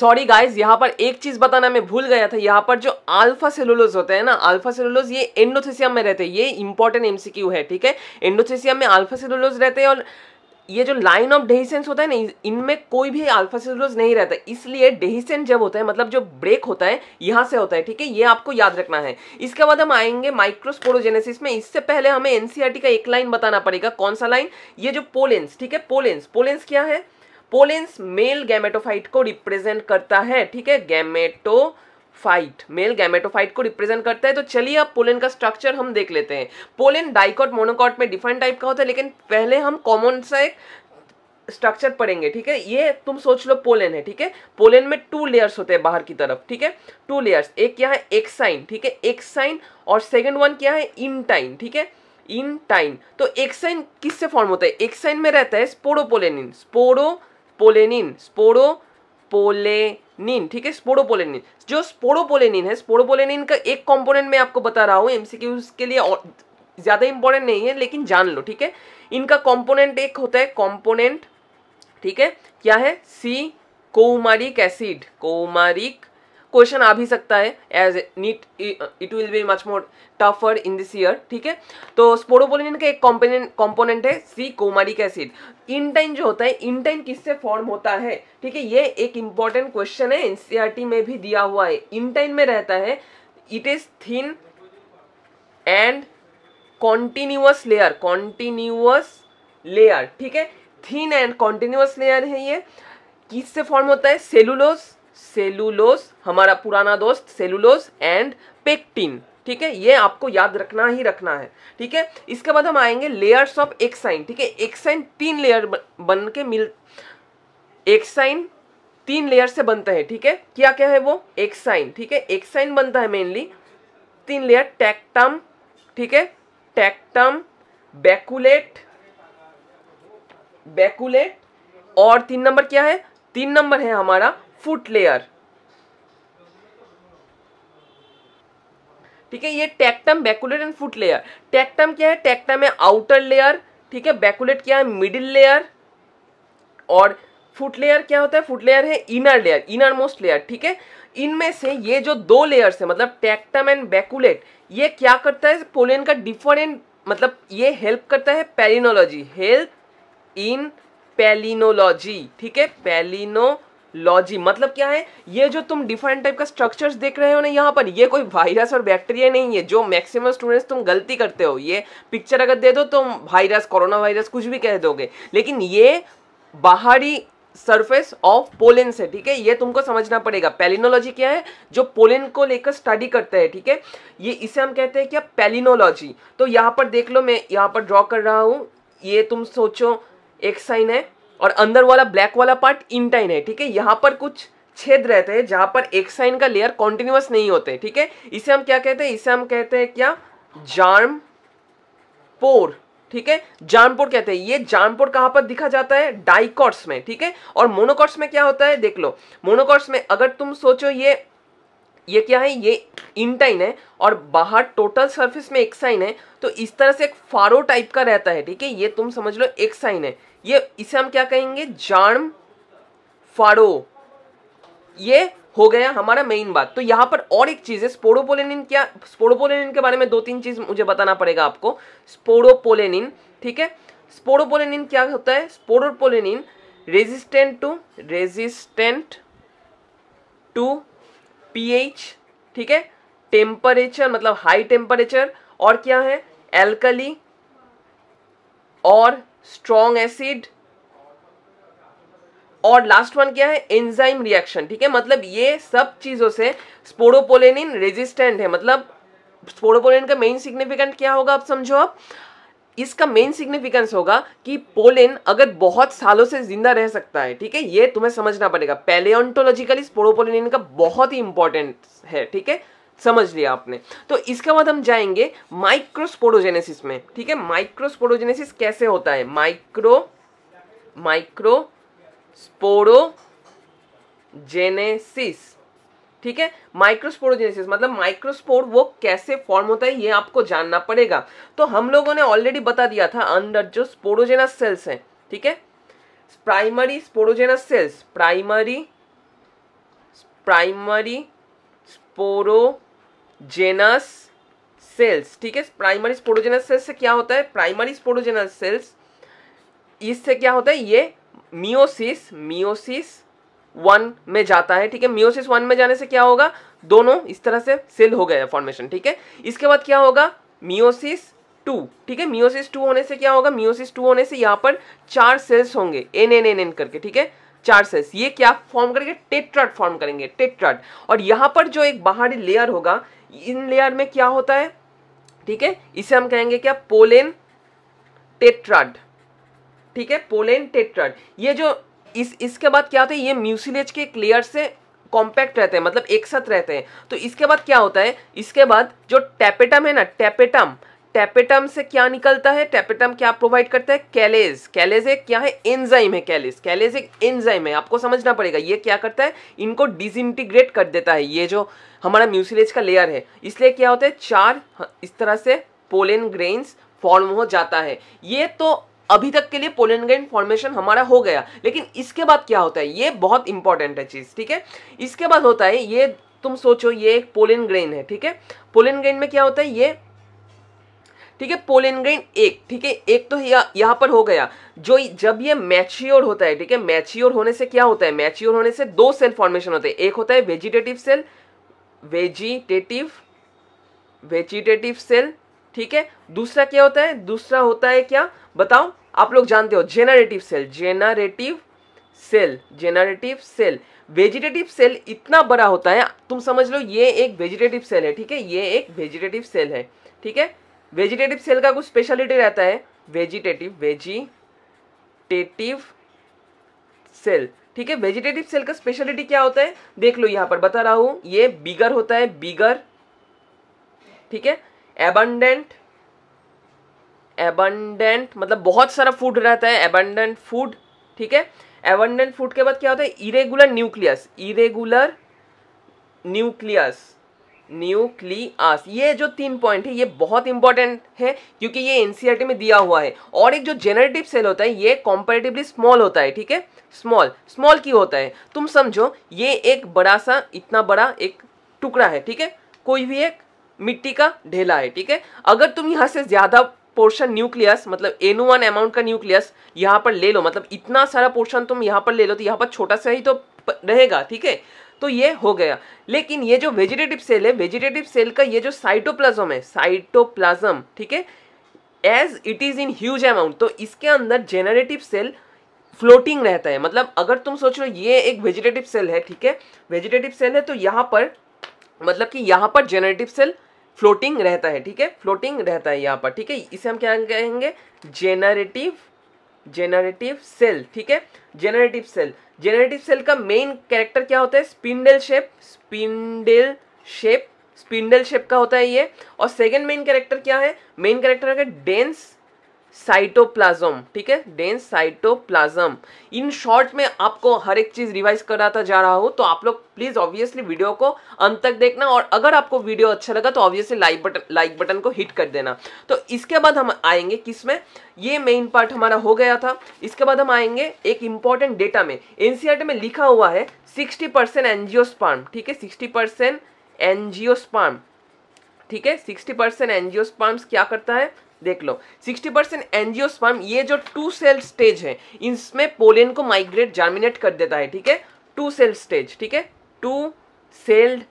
sorry guys यहाँ पर एक चीज बताना मैं भूल गया था यहाँ पर जो अल्फा सेलुलोज होते हैं ना अल्फा सेलुलोज ये एंडोथेसियम में रहते हैं ये इंपॉर्टेंट एमसीक्यू है ठीक है एंडोथेसियम में अल्फा सेलुलोज रहते हैं और ये जो लाइन ऑफ डेहिसेंस होता है ना इनमें कोई भी अल्फा सेलुलोज नहीं रहता इसलिए डेहिसेंस जब होता है मतलब जो ब्रेक होता है यहाँ से होता है ठीक है ये आपको याद रखना है इसके बाद हम आएंगे माइक्रोस्पोरोजेनेसिस में इससे पहले हमें एनसीआरटी e का एक लाइन बताना पड़ेगा कौन सा लाइन ये जो पोलेंस ठीक है पोलेंस पोलेंस क्या है पोलेंस मेल गैमेटोफाइट को रिप्रेजेंट करता है ठीक है गैमेटो फाइट मेल गैमेटोफाइट को रिप्रेजेंट करता है तो चलिए अब पोलन का स्ट्रक्चर हम देख लेते हैं पोलन डाइकॉट मोनोकॉट में डिफरेंट टाइप का होता है लेकिन पहले हम कॉमन सा एक स्ट्रक्चर पढ़ेंगे ठीक है ये तुम सोच लो पोलन है ठीक है पोलन में टू लेयर्स होते हैं बाहर की तरफ ठीक है टू लेयर्स एक क्या है एक्साइन ठीक है एक्साइन और सेकेंड वन क्या है इन टाइन ठीक है इन टाइन तो एक्साइन किससे फॉर्म होता है एक्साइन में रहता है स्पोरोपोलेनिन स्पोरो पोलेनिन स्पोरो पोलेनिन ठीक है स्पोरोपोलेनिन जो स्पोरोपोलेनिन है स्पोरोपोलेनिन का एक कंपोनेंट मैं आपको बता रहा हूँ एमसीक्यूज के लिए और ज़्यादा इंपॉर्टेंट नहीं है लेकिन जान लो ठीक है इनका कंपोनेंट एक होता है कंपोनेंट ठीक है क्या है सी कोमारिक एसिड कोमारिक क्वेश्चन आ भी सकता है as NEET it will be much more tougher in this year ठीक है तो स्पोरोपोलिन का एक कॉम्पोनेंट कॉम्पोनेंट है सी कोमारिक एसिड इंटाइन जो होता है इंटाइन किससे फॉर्म होता है ठीक है ये एक इंपॉर्टेंट क्वेश्चन है एनसीईआरटी में भी दिया हुआ है इंटाइन में रहता है it is thin and continuous layer continuous layer ठीक है थीन एंड कॉन्टिन्यूस लेयर है ये किससे फॉर्म होता है सेलुलोज सेलुलोस हमारा पुराना दोस्त सेलुलोस एंड पेक्टिन ठीक है ये आपको याद रखना ही रखना है ठीक है इसके बाद हम आएंगे लेयर्स ऑफ एक्साइन ठीक है एक्साइन तीन लेयर बन के मिल एक्साइन तीन लेयर से बनता है ठीक है क्या क्या है वो एक्साइन ठीक है एक्साइन बनता है मेनली तीन लेयर टैक्टम ठीक है टैक्टम बैकुलेट बैकुलेट और तीन नंबर क्या है तीन नंबर है हमारा फुट लेयर ठीक है ये tectum baculate and foot layer tectum क्या है टेक्टम है आउटर लेयर ठीक है बैकुलेट क्या है मिडिल लेयर और फुट लेयर क्या होता है फुट लेयर है inner layer innermost layer ठीक है इनमें से ये जो दो लेयर्स है मतलब टैक्टम एंड बैकुलेट ये क्या करता है पोलियन का डिफरेंट मतलब ये हेल्प करता है पेलिनोलॉजी हेल्प इन पेलिनोलॉजी ठीक है पेलिनो लॉजी मतलब क्या है ये जो तुम डिफरेंट टाइप का स्ट्रक्चर्स देख रहे हो ना यहाँ पर ये कोई वायरस और बैक्टीरिया नहीं है जो मैक्सिमम स्टूडेंट्स तुम गलती करते हो ये पिक्चर अगर दे दो तुम वायरस कोरोना वायरस कुछ भी कह दोगे लेकिन ये बाहरी सरफेस ऑफ पोलिन से ठीक है ये तुमको समझना पड़ेगा पेलिनोलॉजी क्या है जो पोलिन को लेकर स्टडी करते हैं ठीक है ये इसे हम कहते हैं क्या पेलिनोलॉजी तो यहाँ पर देख लो मैं यहाँ पर ड्रॉ कर रहा हूँ ये तुम सोचो एक साइन है और अंदर वाला ब्लैक वाला पार्ट इनटाइन है ठीक है यहाँ पर कुछ छेद रहते हैं जहाँ पर एक साइन का लेयर कॉन्टिन्यूस नहीं होते ठीक है इसे हम क्या कहते हैं इसे हम कहते हैं क्या जार्म पोर ठीक है जानपुर कहते हैं ये जानपुर कहां पर दिखा जाता है डाइकॉर्ट्स में ठीक है और मोनोकॉर्ट्स में क्या होता है देख लो मोनोकॉर्ट्स में अगर तुम सोचो ये ये क्या है ये इनटाइन है और बाहर टोटल सरफेस में एक्साइन है तो इस तरह से एक फारो टाइप का रहता है ठीक है ये तुम समझ लो एक्साइन है ये इसे हम क्या कहेंगे जार्म फारो ये हो गया हमारा मेन बात तो यहाँ पर और एक चीज़ है स्पोरोपोलेनिन क्या स्पोरोपोलेनिन के बारे में दो तीन चीज़ मुझे बताना पड़ेगा आपको स्पोरोपोलेनिन ठीक है स्पोरोपोलेनिन क्या होता है sporopollenin resistant to resistant to pH ठीक है टेम्परेचर मतलब हाई टेम्परेचर और क्या है एल्कली और स्ट्रॉन्ग एसिड और लास्ट वन क्या है एंजाइम रिएक्शन ठीक है मतलब ये सब चीज़ों से स्पोरोपोलेनिन रेजिस्टेंट है मतलब स्पोरोपोलेन का मेन सिग्निफिकेंट क्या होगा आप समझो आप इसका मेन सिग्निफिकेंस होगा कि पोलेन अगर बहुत सालों से जिंदा रह सकता है ठीक है ये तुम्हें समझना पड़ेगा पैलेओन्टोलॉजिकली स्पोरोपोलिन का बहुत ही इंपॉर्टेंट है ठीक है समझ लिया आपने तो इसके बाद हम जाएंगे माइक्रोस्पोरोजेनेसिस में ठीक है माइक्रोस्पोरोजेनेसिस कैसे होता है माइक्रो माइक्रो स्पोरोजेनेसिस ठीक है माइक्रोस्पोरोजेनेसिस मतलब माइक्रोस्पोर वो कैसे फॉर्म होता है ये आपको जानना पड़ेगा तो हम लोगों ने ऑलरेडी बता दिया था अंदर जो स्पोरोजेनस सेल्स हैं ठीक है primary sporogenous cells primary primary sporogenous cells ठीक है प्राइमरी स्पोरोजेनस सेल्स से क्या होता है प्राइमरी स्पोरोजेनस सेल्स इससे क्या होता है ये मियोसिस मियोसिस वन में जाता है ठीक है मियोसिस वन में जाने से क्या होगा दोनों इस तरह से सेल हो गया फॉर्मेशन ठीक है इसके बाद क्या होगा मियोसिस टू ठीक है मियोसिस टू होने से क्या होगा मियोसिस टू होने से यहाँ पर चार सेल्स होंगे एन एन एन एन करके ठीक है चार सेल्स ये क्या फॉर्म करेंगे टेट्राट फॉर्म करेंगे टेट्राट और यहाँ पर जो एक बाहरी लेयर होगा इन लेयर में क्या होता है ठीक है इसे हम कहेंगे क्या पोलेन टेट्राड ठीक है पोलेन टेट्राड ये जो इस इसके बाद क्या होता है ये म्यूसिलेज के क्लियर से कॉम्पैक्ट रहते हैं मतलब एक साथ रहते हैं तो इसके बाद क्या होता है इसके बाद जो टैपेटम है ना टैपेटम टैपेटम से क्या निकलता है टैपेटम क्या प्रोवाइड करता है कैलेज कैलेज एक क्या है एंजाइम है कैलेज कैलेज एक एंजाइम है आपको समझना पड़ेगा ये क्या करता है इनको डिसइंटीग्रेट कर देता है ये जो हमारा म्यूसिलेज का लेयर है इसलिए क्या होता है चार इस तरह से पोलन ग्रेन्स फॉर्म हो जाता है ये तो अभी तक के लिए पोलेनग्रेन फॉर्मेशन हमारा हो गया लेकिन इसके बाद क्या होता है ये बहुत इंपॉर्टेंट है चीज़ ठीक है इसके बाद होता है ये तुम सोचो ये एक पोलेन ग्रेन है ठीक है पोलेन ग्रेन में क्या होता है ये ठीक है पोलेन ग्रेन एक ठीक है एक तो यहाँ पर हो गया जो जब ये मैच्योर होता है ठीक है मैच्योर होने से क्या होता है मैच्योर होने से दो सेल फॉर्मेशन होते हैं एक होता है vegetative cell vegetative vegetative cell ठीक है दूसरा क्या होता है दूसरा होता है क्या बताओ आप लोग जानते हो generative cell generative cell generative cell vegetative cell इतना बड़ा होता है तुम समझ लो ये एक वेजिटेटिव सेल है ठीक है ये एक वेजिटेटिव सेल है ठीक है वेजिटेटिव सेल का कुछ स्पेशलिटी रहता है वेजिटेटिव वेजिटेटिव सेल ठीक है वेजिटेटिव सेल का स्पेशलिटी क्या होता है देख लो यहां पर बता रहा हूं ये बिगर होता है बिगर ठीक है एबंडेंट एबंडेंट मतलब बहुत सारा फूड रहता है एबंडेंट फूड ठीक है एबंडेंट फूड के बाद क्या होता है irregular nucleus irregular nucleus nucleus ये जो तीन पॉइंट है ये बहुत इंपॉर्टेंट है क्योंकि ये एनसीईआरटी e में दिया हुआ है और एक जो जेनरेटिव सेल होता है ये कॉम्पेरेटिवली स्मॉल होता है ठीक है स्मॉल स्मॉल की होता है तुम समझो ये एक बड़ा सा इतना बड़ा एक टुकड़ा है ठीक है कोई भी एक मिट्टी का ढेला है ठीक है अगर तुम यहाँ से ज़्यादा पोर्शन न्यूक्लियस मतलब एनु वन अमाउंट का न्यूक्लियस यहाँ पर ले लो मतलब इतना सारा पोर्शन तुम यहाँ पर ले लो तो यहाँ पर छोटा सा ही तो रहेगा ठीक है तो ये हो गया लेकिन ये जो वेजिटेटिव सेल है वेजिटेटिव सेल का ये जो साइटोप्लाज्म है साइटोप्लाज्म ठीक है as it is in huge amount तो इसके अंदर जेनरेटिव सेल फ्लोटिंग रहता है मतलब अगर तुम सोच रहे हो ये एक वेजिटेटिव सेल है ठीक है वेजिटेटिव सेल है तो यहाँ पर मतलब कि यहाँ पर जेनरेटिव सेल फ्लोटिंग रहता है ठीक है फ्लोटिंग रहता है यहाँ पर ठीक है इसे हम क्या कहेंगे जेनरेटिव जेनरेटिव सेल ठीक है जेनरेटिव सेल जेनरेटिव सेल का मेन कैरेक्टर क्या होता है spindle shape spindle shape spindle shape का होता है ये और सेकेंड मेन कैरेक्टर क्या है मेन कैरेक्टर है डेंस साइटोप्लाज्म ठीक है डेंस साइटोप्लाज्म इन शॉर्ट में आपको हर एक चीज रिवाइज कराता जा रहा हूं तो आप लोग प्लीज ऑब्वियसली वीडियो को अंत तक देखना और अगर आपको वीडियो अच्छा लगा तो obviously like button like button को हिट कर देना तो इसके बाद हम आएंगे किस में ये मेन पार्ट हमारा हो गया था इसके बाद हम आएंगे एक इंपॉर्टेंट डेटा में एनसीआर में लिखा हुआ है सिक्सटी परसेंट एनजीओ ठीक है सिक्सटी परसेंट एनजियोस्पार्म ठीक है सिक्सटी परसेंट एनजियोस्पार्म्स क्या करता है देख लो 60 परसेंट एनजियोस्पर्म ये जो टू सेल स्टेज है इसमें पोलियन को माइग्रेट जर्मिनेट कर देता है ठीक है टू सेल स्टेज ठीक है टू सेल्ड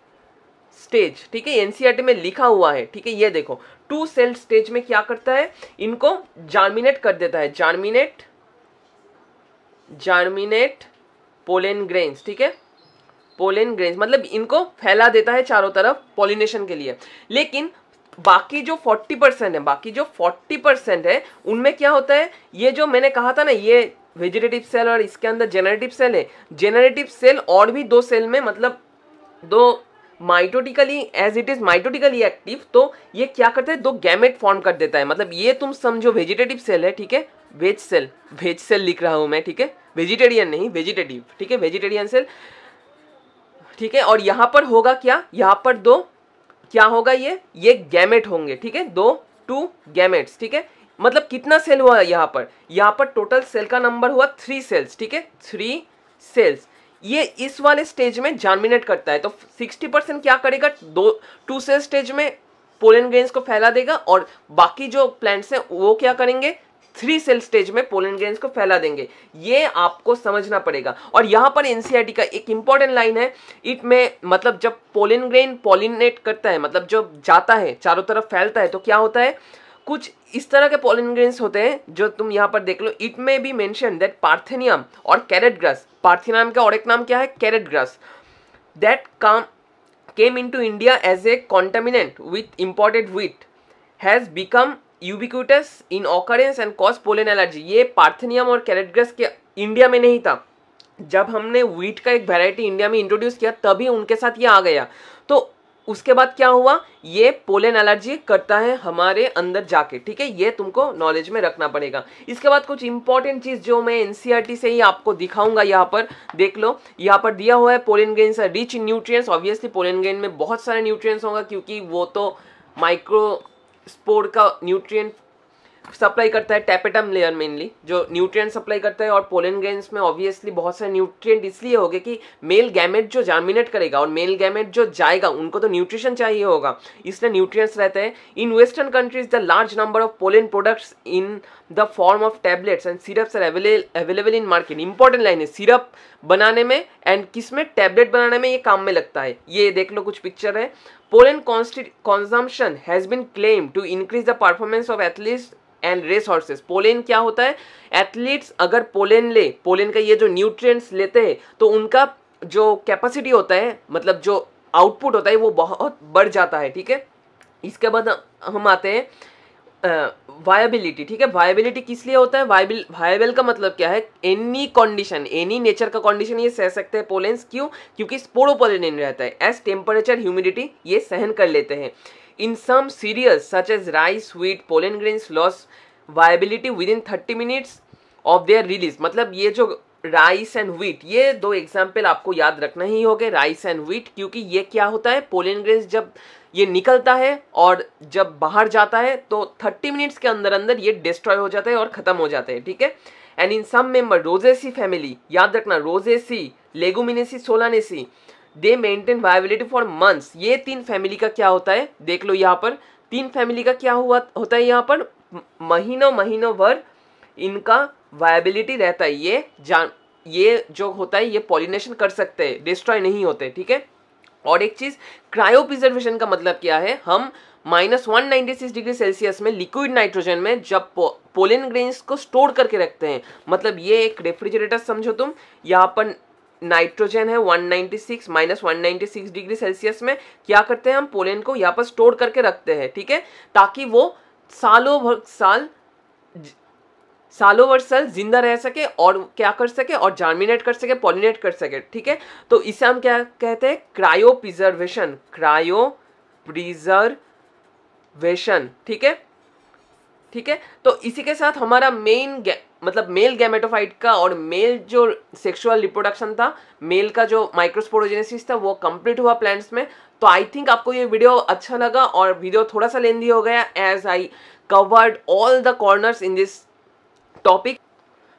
स्टेज ठीक है एनसीआरटी e में लिखा हुआ है ठीक है ये देखो टू सेल स्टेज में क्या करता है इनको जार्मिनेट कर देता है जार्मिनेट जार्मिनेट पोलेन ग्रेन्स ठीक है पोलेन ग्रेन्स मतलब इनको फैला देता है चारों तरफ पॉलिनेशन के लिए लेकिन बाकी जो 40 परसेंट है बाकी जो 40 परसेंट है उनमें क्या होता है ये जो मैंने कहा था ना ये वेजिटेटिव सेल और इसके अंदर जेनरेटिव सेल है जेनरेटिव सेल और भी दो सेल में मतलब दो mitotically as it is mitotically active तो ये क्या करता है दो गैमेट फॉर्म कर देता है मतलब ये तुम समझो वेजिटेटिव सेल है ठीक है वेज सेल वेज सेल लिख रहा हूँ मैं ठीक है वेजिटेरियन नहीं वेजिटेटिव ठीक है वेजिटेरियन सेल ठीक है और यहाँ पर होगा क्या यहाँ पर दो क्या होगा ये ये गैमेट होंगे ठीक है दो टू गैमेट्स ठीक है मतलब कितना सेल हुआ यहाँ पर यहाँ पर टोटल सेल का नंबर हुआ थ्री सेल्स ठीक है थ्री सेल्स ये इस वाले स्टेज में जर्मिनेट करता है तो 60 परसेंट क्या करेगा दो टू सेल स्टेज में पोलन ग्रेन्स को फैला देगा और बाकी जो प्लांट्स हैं वो क्या करेंगे थ्री सेल स्टेज में पोलन ग्रेन को फैला देंगे ये आपको समझना पड़ेगा और यहाँ पर एनसीआरटी e का एक इंपॉर्टेंट लाइन है इट में मतलब जब पोलन ग्रेन पोलिनेट करता है मतलब जब जाता है चारों तरफ फैलता है तो क्या होता है कुछ इस तरह के पोलन ग्रेन्स होते हैं जो तुम यहाँ पर देख लो इट में भी मैंशन दैट पार्थेनियम और कैरेट ग्रास पार्थेनियम का और एक नाम क्या है कैरेट ग्रास दैट काम came into India as a contaminant with imported wheat has become ubiquitous in occurrence and cause pollen allergy ये पार्थनियम और कैरेटग्रस के इंडिया में नहीं था जब हमने व्हीट का एक वेराइटी इंडिया में इंट्रोड्यूस किया तभी उनके साथ ये आ गया तो उसके बाद क्या हुआ ये पोलन एलर्जी करता है हमारे अंदर जाके ठीक है ये तुमको नॉलेज में रखना पड़ेगा इसके बाद कुछ इंपॉर्टेंट चीज़ जो मैं एनसीईआरटी e से ही आपको दिखाऊंगा यहाँ पर देख लो यहाँ पर दिया हुआ है pollen grain rich in nutrients obviously pollen grain में बहुत सारे न्यूट्रिएंट्स होगा क्योंकि वो तो माइक्रो स्पोर का न्यूट्रिएंट सप्लाई करता है टैपेटम लेयर मेनली जो न्यूट्रिएंट सप्लाई करता है और पोलन ग्रेन्स में ऑब्वियसली बहुत सारे न्यूट्रिएंट इसलिए होंगे कि मेल गैमेट जो जार्मिनेट करेगा और मेल गैमेट जो जाएगा उनको तो न्यूट्रिशन चाहिए होगा इसलिए न्यूट्रिएंट्स रहते हैं in western countries the large number of pollen products in the form of tablets and syrups are available in market important line है सिरप बनाने में एंड किस में टैबलेट बनाने में ये काम में लगता है ये देख लो कुछ पिक्चर है Pollen consumption has been claimed to increase the performance of athletes and race horses pollen क्या होता है एथलीट्स अगर पोलेन ले पोलेन का ये जो न्यूट्रिएंट्स लेते हैं तो उनका जो कैपेसिटी होता है मतलब जो आउटपुट होता है वो बहुत बढ़ जाता है ठीक है इसके बाद हम आते हैं वायबिलिटी ठीक है वायबिलिटी किस लिए होता है वायबिल वायबल का मतलब क्या है एनी कंडीशन एनी नेचर का कंडीशन ये सह सकते हैं पोलेंस क्यों क्योंकि पोलिन रहता है एज टेम्परेचर ह्यूमिडिटी ये सहन कर लेते हैं in some cereal such as rice wheat pollen grains loss viability within thirty minutes of their release मतलब ये जो राइस एंड व्हीट ये दो एग्जाम्पल आपको याद रखना ही होगा राइस एंड व्हीट क्योंकि ये क्या होता है पोलियन ग्रेस जब ये निकलता है और जब बाहर जाता है तो 30 मिनट्स के अंदर अंदर ये डिस्ट्रॉय हो जाता है और ख़त्म हो जाता है ठीक है and in some member rosaceae family याद रखना rosaceae leguminosae solanaceae they maintain viability for months ये तीन फैमिली का क्या होता है देख लो यहाँ पर तीन फैमिली का क्या हुआ होता है यहाँ पर महीनों महीनों भर इनका वायबिलिटी रहता है ये जान ये जो होता है ये पॉलिनेशन कर सकते हैं डिस्ट्रॉय नहीं होते ठीक है और एक चीज़ क्रायो प्रिजर्वेशन का मतलब क्या है हम minus one ninety six degree Celsius में लिक्विड नाइट्रोजन में जब पो, पोलिन ग्रेन्स को स्टोर करके रखते हैं मतलब ये एक रेफ्रिजरेटर समझो तुम यहाँ पर नाइट्रोजन है 196 माइनस वन डिग्री सेल्सियस में क्या करते हैं हम पोलेन को यहाँ पर स्टोर करके रखते हैं ठीक है ताकि वो सालों भर साल सालों वर्ष सेल जिंदा रह सके और क्या कर सके और जार्मिनेट कर सके पॉलिनेट कर सके ठीक है तो इसे हम क्या कहते हैं क्रायो प्रिजर्वेशन क्रायो प्रिजर्वेशन ठीक है ठीक है तो इसी के साथ हमारा मेन मतलब मेल गैमेटोफाइट का और मेल जो सेक्सुअल रिप्रोडक्शन था मेल का जो माइक्रोस्पोरोजेनेसिस था वो कंप्लीट हुआ प्लांट्स में तो आई थिंक आपको ये वीडियो अच्छा लगा और वीडियो थोड़ा सा लेंदी हो गया as I covered all the corners in this topic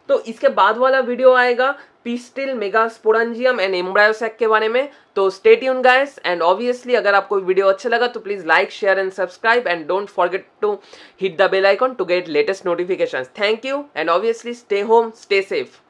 तो इसके बाद वाला वीडियो आएगा पीस्टिल मेगा स्पोरजियम एंड एम्ब्रायोसेक के बारे में तो स्टेट यून गाइस एंड ऑब्वियसली अगर आपको वीडियो अच्छा लगा तो please like share and subscribe and don't forget to hit the bell icon to get latest notification thank you and obviously stay home stay safe